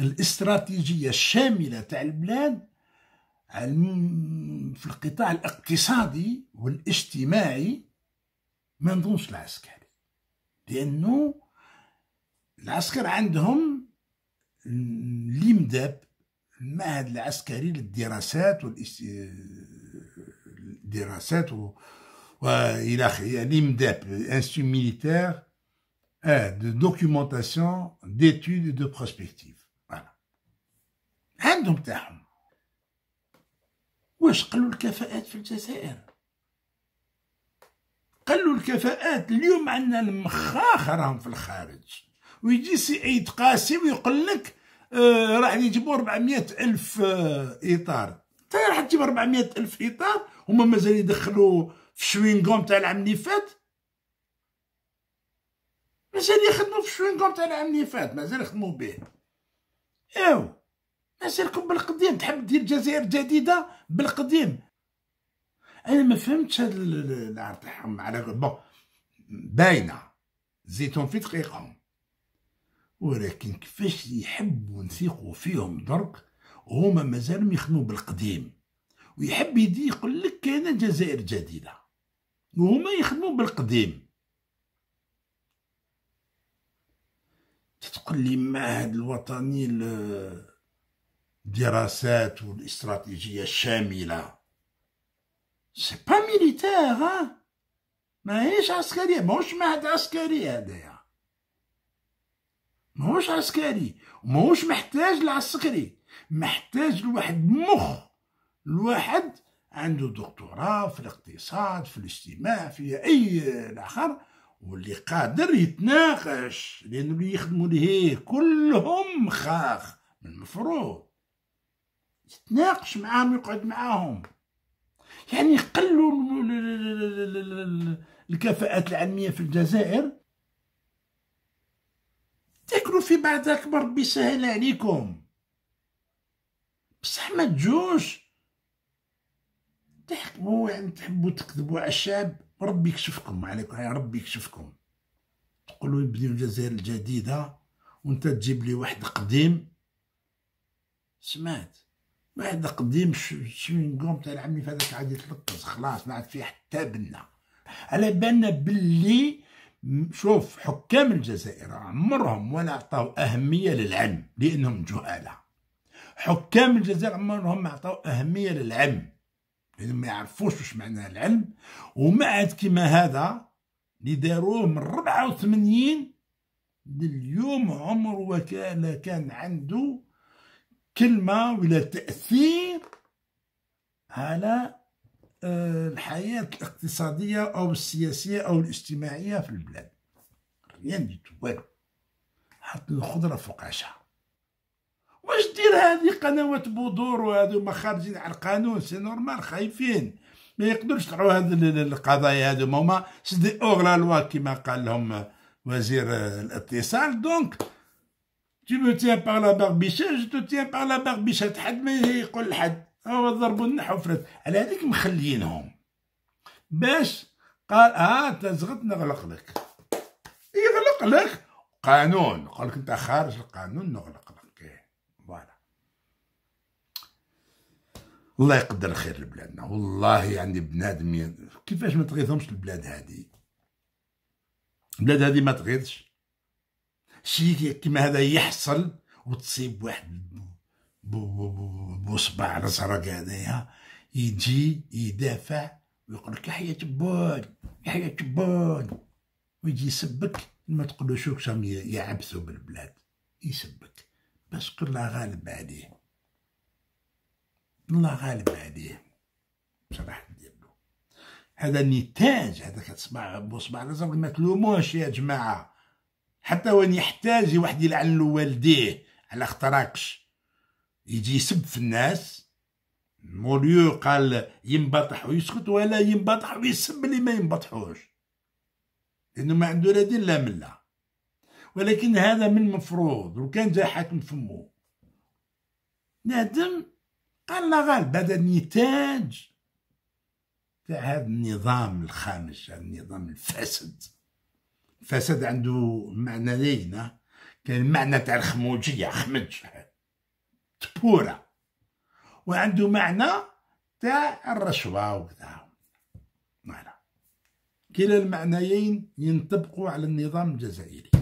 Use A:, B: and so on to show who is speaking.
A: الاستراتيجيه الشامله تاع البلاد في القطاع الاقتصادي والاجتماعي ما نظنش العسكري لانه العسكر عندهم ليمداب المعهد العسكري للدراسات والدراسات و... والى اخره ليمداب انستيتو ميليتير اه دو d'études ديتود دو بروسبكتيف عندهم تاعهم واش قلوا الكفاءات في الجزائر قلوا الكفاءات اليوم عندنا المخاخ راهم في الخارج ويجي سي عيد قاسي ويقول لك آه راح يجيبوا 400 الف آه اطار تا راح تجيب 400 الف اطار هما مازال يدخلوا في شوينغوم تاع العام اللي فات مازال يخدموا في شوينغوم تاع العام اللي فات مازال يخدموا به ايوا اشاركم بالقديم تحب دير جزائر جديده بالقديم انا ما فهمتش هاد العار تاعهم على بون باينه زيتهم في دقيقهم ولكن كيفاش يحبوا نثيقوا فيهم درك وهما مازالهم يخنوا بالقديم ويحب يدي يقول لك كاينه جزائر جديده وهما يخدموا بالقديم تتقول لي ما هاد الوطني دراسات والاستراتيجية الشاملة سي با ميليتير ها ماهيش عسكرية ماهوش معهد عسكري هدايا ماهوش عسكري ماهوش محتاج لعسكري محتاج لواحد مخ لواحد عنده دكتوراه في الاقتصاد في الاجتماع في اي الاخر واللي قادر يتناقش لانه اللي يخدموا ليه كلهم خاخ من المفروض يتناقش معاهم يقعد معاهم يعني قلوا الكفاءات العلمية في الجزائر تاكلوا في بعضك ربي سهل عليكم بصح ما تجوش تحكموا يعني تحبوا تكذبوا على الشعب ربي يكشفكم عليكم يا ربي يكشفكم تقولوا نبنيو الجزائر الجديدة وانت تجيب لي واحد قديم سمعت ما هذا قديم شوينغوم تاع العمي فهذاك عاد يتلطز خلاص ما عاد فيه حتى بنا على بالنا باللي شوف حكام الجزائر عمرهم ولا عطاو اهميه للعلم لانهم جهاله حكام الجزائر عمرهم ما عطاو اهميه للعلم لانهم ما يعرفوش واش معنى العلم وما عاد كيما هذا اللي داروه من 84 لليوم عمر وكاله كان عنده كلمة ولا تأثير على آه، الحياة الاقتصادية أو السياسية أو الاجتماعية في البلاد ريان دي والو حط الخضرة فوق القعشة واش دير هذه قنوات بودور وهذو ما خارجين على القانون سي نورمال خايفين ما يقدروش يطلعوا هاد القضايا هادو هما سي دي اوغ لا لوا كيما قال لهم وزير آه، الاتصال دونك tu me tiens par la barbichette je te tiens par la barbichette حد ما يقول لحد هو ضربوا النحو فرت على هذيك مخليينهم باش قال اه تزغط زغت نغلق لك يغلق لك قانون قال لك انت خارج القانون نغلق لك فوالا الله يقدر خير لبلادنا والله يعني بنادم كيفاش ما تغيظهمش البلاد هذه البلاد هذه ما تغيظش شي كيما هذا يحصل وتصيب واحد بصبع على سرق هذايا يجي يدافع ويقول لك يحيى تبون يحيى تبون ويجي يسبك ما تقولوش راهم يعبثوا بالبلاد يسبك بس الله غالب عليه الله غالب عليه بصراحة ديالو هذا نتاج هذا كتصبع بصبع على صرق ما تلوموش يا جماعه حتى وين يحتاج واحد يلعن له والديه على خطراكش يجي يسب في الناس موليو قال ينبطح ويسكت ولا ينبطح ويسب اللي ما ينبطحوش لانه ما عنده لا دين لا مله ولكن هذا من المفروض لو كان جا حاكم فمو نادم قال لا غالب هذا النتاج تاع هذا النظام الخامس هذا النظام الفاسد فساد عنده معنى لينا كان معنى تاع الخموجيه خمج تبوره وعنده معنى تاع الرشوه وكذا معنى كلا المعنيين ينطبقوا على النظام الجزائري